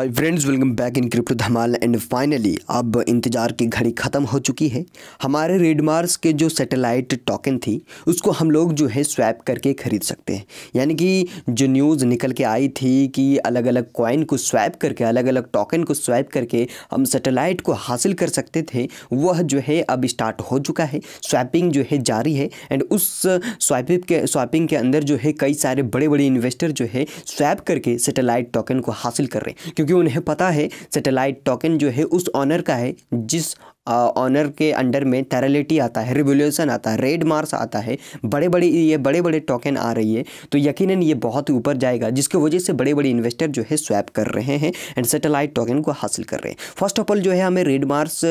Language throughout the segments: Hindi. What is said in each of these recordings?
hi friends welcome back in crypto धमाल एंड फाइनली अब इंतज़ार की घड़ी ख़त्म हो चुकी है हमारे रेडमार्स के जो सैटेलाइट टोकन थी उसको हम लोग जो है स्वैप करके ख़रीद सकते हैं यानी कि जो न्यूज़ निकल के आई थी कि अलग अलग कॉइन को स्वैप करके अलग अलग टोकन को स्वैप करके हम सैटेलाइट को हासिल कर सकते थे वह जो है अब स्टार्ट हो चुका है स्वैपिंग जो है जारी है एंड उस स्वैपिंग के स्वैपिंग के अंदर जो है कई सारे बड़े बड़े इन्वेस्टर जो है स्वैप करके सेटेलाइट टोकन को हासिल कर रहे हैं क्योंकि क्योंकि उन्हें पता है सेटेलाइट टोकन जो है उस ऑनर का है जिस ऑनर के अंडर में टेरालिटी आता है रिवोल्यूशन आता है रेड मार्स आता है बड़े बड़े ये बड़े बड़े टोकन आ रही है तो यकीनन ये बहुत ऊपर जाएगा जिसकी वजह से बड़े बड़े इन्वेस्टर जो है स्वैप कर रहे हैं एंड सेटेलाइट टोकन को हासिल कर रहे हैं फर्स्ट ऑफ ऑल जो है हमें रेड मार्स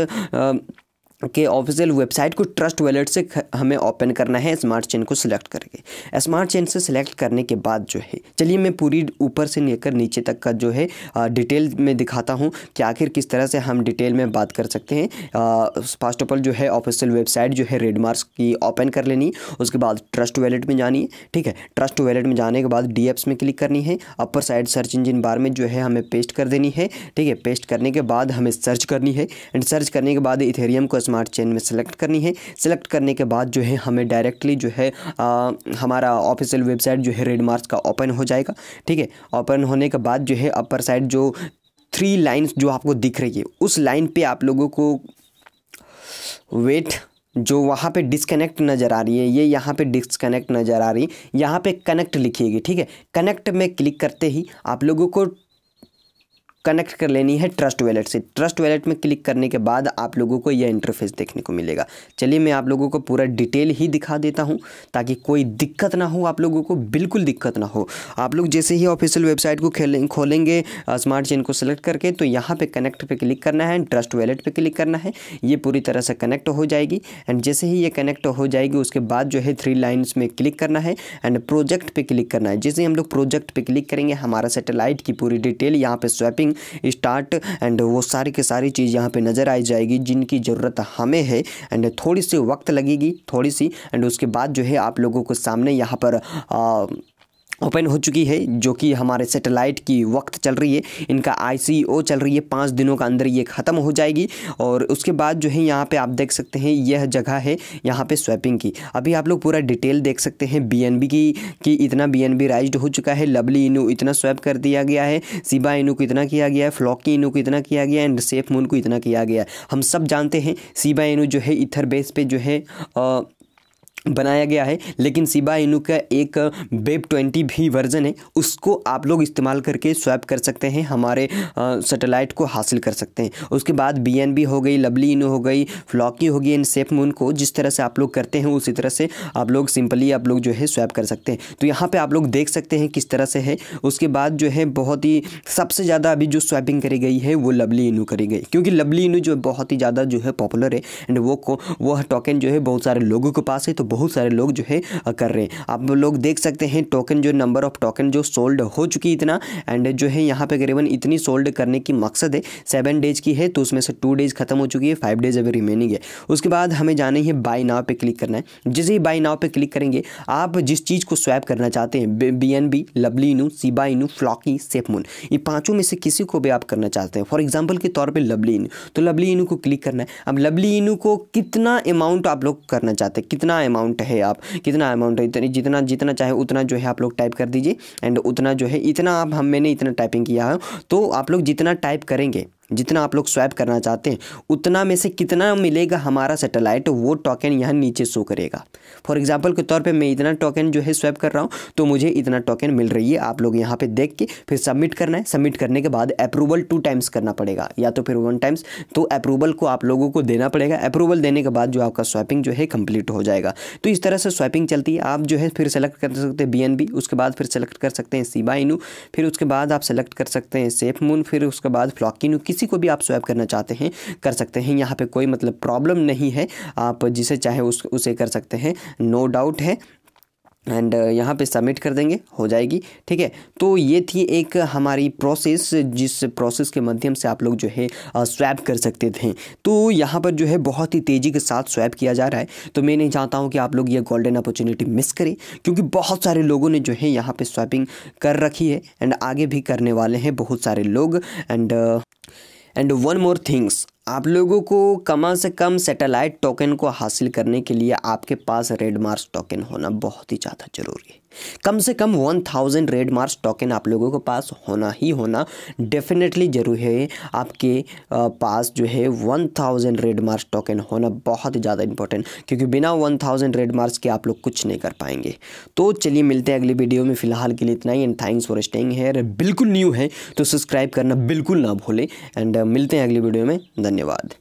के ऑफिशियल वेबसाइट को ट्रस्ट वैलेट से हमें ओपन करना है स्मार्ट चेन को सिलेक्ट करके स्मार्ट चेन से सिलेक्ट करने के बाद जो है चलिए मैं पूरी ऊपर से लेकर नीचे तक का जो है डिटेल में दिखाता हूँ कि आखिर किस तरह से हम डिटेल में बात कर सकते हैं फर्स्ट ऑफ ऑल जो है ऑफिशियल वेबसाइट जो है रेडमार्क की ओपन कर लेनी उसके बाद ट्रस्ट वैलेट में जानी है ठीक है ट्रस्ट वैलेट में जाने के बाद डी में क्लिक करनी है upper side search engine bar में जो है हमें पेस्ट कर देनी है ठीक है पेस्ट करने के बाद हमें सर्च करनी है एंड सर्च करने के बाद इथेरियम को स्मार्ट चेन में सेलेक्ट करनी है सेलेक्ट करने के बाद जो है हमें डायरेक्टली जो है आ, हमारा ऑफिशियल वेबसाइट जो है रेड मार्क्स का ओपन हो जाएगा ठीक है ओपन होने के बाद जो है अपर साइड जो थ्री लाइंस जो आपको दिख रही है उस लाइन पे आप लोगों को वेट जो वहाँ पे डिसकनेक्ट नज़र आ रही है ये यहाँ पे डिसकनेक्ट नज़र आ रही है यहाँ पे कनेक्ट लिखिएगी ठीक है कनेक्ट में क्लिक करते ही आप लोगों को कनेक्ट कर लेनी है ट्रस्ट वैलेट से ट्रस्ट वैलेट में क्लिक करने के बाद आप लोगों को यह इंटरफेस देखने को मिलेगा चलिए मैं आप लोगों को पूरा डिटेल ही दिखा देता हूँ ताकि कोई दिक्कत ना हो आप लोगों को बिल्कुल दिक्कत ना हो आप लोग जैसे ही ऑफिशियल वेबसाइट को खेलें खोलेंगे स्मार्ट चेन को सेलेक्ट करके तो यहाँ पर कनेक्ट पर क्लिक करना है ट्रस्ट वैलेट पर क्लिक करना है ये पूरी तरह से कनेक्ट हो जाएगी एंड जैसे ही ये कनेक्ट हो जाएगी उसके बाद जो है थ्री लाइन्स में क्लिक करना है एंड प्रोजेक्ट पर क्लिक करना है जैसे हम लोग प्रोजेक्ट पर क्लिक करेंगे हमारा सेटेलाइट की पूरी डिटेल यहाँ पर स्वैपिंग अर्निंग स्टार्ट एंड वो सारी की सारी चीज़ यहाँ पे नज़र आई जाएगी जिनकी ज़रूरत हमें है एंड थोड़ी सी वक्त लगेगी थोड़ी सी एंड उसके बाद जो है आप लोगों को सामने यहाँ पर आ, ओपन हो चुकी है जो कि हमारे सेटेलाइट की वक्त चल रही है इनका आईसीओ चल रही है पाँच दिनों के अंदर ये ख़त्म हो जाएगी और उसके बाद जो है यहाँ पे आप देख सकते हैं यह जगह है यहाँ पे स्वैपिंग की अभी आप लोग पूरा डिटेल देख सकते हैं बीएनबी की कि इतना बीएनबी राइज हो चुका है लवली इनू इतना स्वैप कर दिया गया है सिबा इनू को इतना किया गया है फ्लॉकी इनू को इतना किया गया एंड सेफ मून को इतना किया गया है हम सब जानते हैं सिबा इनू जो है इथर बेस पर जो है आ, बनाया गया है लेकिन सिबा इनू का एक बेब ट्वेंटी भी वर्जन है उसको आप लोग इस्तेमाल करके स्वैप कर सकते हैं हमारे सैटेलाइट को हासिल कर सकते हैं उसके बाद बी हो गई लवली इनू हो गई फ्लॉकी हो गई इन सेफ मून को जिस तरह से आप लोग करते हैं उसी तरह से आप लोग सिंपली आप लोग जो है स्वैप कर सकते हैं तो यहाँ पर आप लोग देख सकते हैं किस तरह से है उसके बाद जो है बहुत ही सबसे ज़्यादा अभी जो स्वैपिंग करी गई है वो लवली इनू करी गई क्योंकि लवली इनू जो बहुत ही ज़्यादा जो है पॉपुलर है एंड वो को टोकन जो है बहुत सारे लोगों के पास है तो बहुत सारे लोग जो है कर रहे हैं आप लोग देख सकते हैं टोकन जो नंबर ऑफ टोकन जो सोल्ड हो चुकी इतना एंड जो है यहाँ पे करीबन इतनी सोल्ड करने की मकसद है सेवन डेज की है तो उसमें से टू डेज खत्म हो चुकी है फाइव डेज अभी रिमेनिंग है उसके बाद हमें जाना है बाई नाव पे क्लिक करना है जैसे ही बाई नाव पे क्लिक करेंगे आप जिस चीज़ को स्वैप करना चाहते हैं बी एन बी लवली इनू सीबा इनू फ्लॉकी सेफमून ये पाँचों में से किसी को भी आप करना चाहते हैं फॉर एग्जाम्पल के तौर पर लवली इनू तो लवली इनू को क्लिक करना है अब लवली इनू को कितना अमाउंट आप लोग करना चाहते हैं कितना अमाउंट अमाउंट है आप कितना अमाउंट है इतनी जितना जितना चाहे उतना जो है आप लोग टाइप कर दीजिए एंड उतना जो है इतना आप हम मैंने इतना टाइपिंग किया है तो आप लोग जितना टाइप करेंगे जितना आप लोग स्वैप करना चाहते हैं उतना में से कितना मिलेगा हमारा सेटेलाइट वो टोकन यहाँ नीचे शो करेगा फॉर एग्जाम्पल के तौर पे मैं इतना टोकन जो है स्वैप कर रहा हूँ तो मुझे इतना टोकन मिल रही है आप लोग यहाँ पे देख के फिर सबमिट करना है सबमिट करने के बाद अप्रूवल टू टाइम्स करना पड़ेगा या तो फिर वन टाइम्स तो अप्रूवल को आप लोगों को देना पड़ेगा अप्रूवल देने के बाद जो आपका स्वैपिंग जो है कम्प्लीट हो जाएगा तो इस तरह से स्वैपिंग चलती है आप जो है फिर सेलेक्ट कर सकते हैं बी उसके बाद फिर सेलेक्ट कर सकते हैं सीबा फिर उसके बाद आप सेलेक्ट कर सकते हैं सेफ मून फिर उसके बाद फ्लॉकिन किस किसी को भी आप स्वैप करना चाहते हैं कर सकते हैं यहाँ पे कोई मतलब प्रॉब्लम नहीं है आप जिसे चाहे उस उसे कर सकते हैं नो डाउट है एंड यहाँ पे सबमिट कर देंगे हो जाएगी ठीक है तो ये थी एक हमारी प्रोसेस जिस प्रोसेस के माध्यम से आप लोग जो है स्वैप कर सकते थे तो यहाँ पर जो है बहुत ही तेज़ी के साथ स्वैप किया जा रहा है तो मैं नहीं चाहता हूँ कि आप लोग ये गोल्डन अपॉर्चुनिटी मिस करें क्योंकि बहुत सारे लोगों ने जो है यहाँ पर स्वैपिंग कर रखी है एंड आगे भी करने वाले हैं बहुत सारे लोग and and one more things आप लोगों को कम से कम सैटेलाइट टोकन को हासिल करने के लिए आपके पास रेड मार्स टोकन होना बहुत ही ज़्यादा ज़रूरी है कम से कम one thousand red Mars token आप लोगों के पास होना ही होना डेफिनेटली ज़रूरी है आपके पास जो है one thousand red Mars token होना बहुत ही ज़्यादा इंपॉर्टेंट क्योंकि बिना वन थाउजेंड रेड मार्क्स के आप लोग कुछ नहीं कर पाएंगे तो चलिए मिलते हैं अगली वीडियो में फिलहाल के लिए इतना ही and thanks for staying here बिल्कुल न्यू है तो सब्सक्राइब करना बिल्कुल ना भूलें एंड मिलते हैं अगली वीडियो में धन्यवाद धन्यवाद